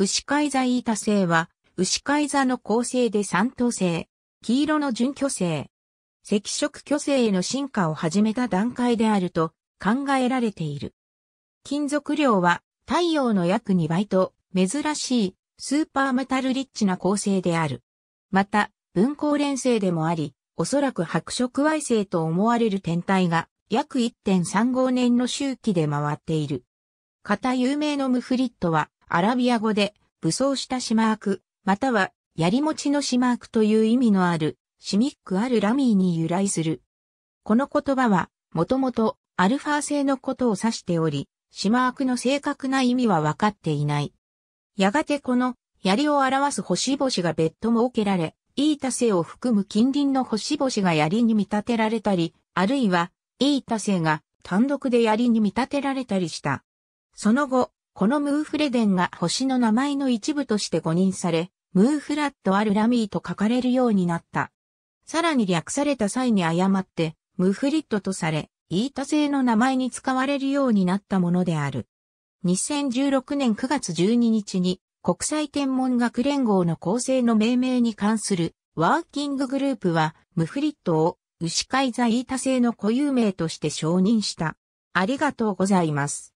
牛飼座イータ星は、牛飼座の構成で三等星、黄色の準巨星、赤色巨星への進化を始めた段階であると考えられている。金属量は太陽の約2倍と珍しいスーパーメタルリッチな構成である。また、分光連星でもあり、おそらく白色矮星と思われる天体が約1.35年の周期で回っている。型有名のムフリットはアラビア語で武装したシマーク、または槍持ちのシマークという意味のあるシミックあるラミーに由来する。この言葉はもともとアルファ星のことを指しており、シマークの正確な意味は分かっていない。やがてこの槍を表す星々が別途設けられ、イータ星を含む近隣の星々が槍に見立てられたり、あるいはイータ星が単独で槍に見立てられたりした。その後、このムーフレデンが星の名前の一部として誤認され、ムーフラットアルラミーと書かれるようになった。さらに略された際に誤って、ムーフリットとされ、イータ製の名前に使われるようになったものである。2016年9月12日に国際天文学連合の構成の命名に関するワーキンググループはムフリットを牛飼い座イータ製の固有名として承認した。ありがとうございます。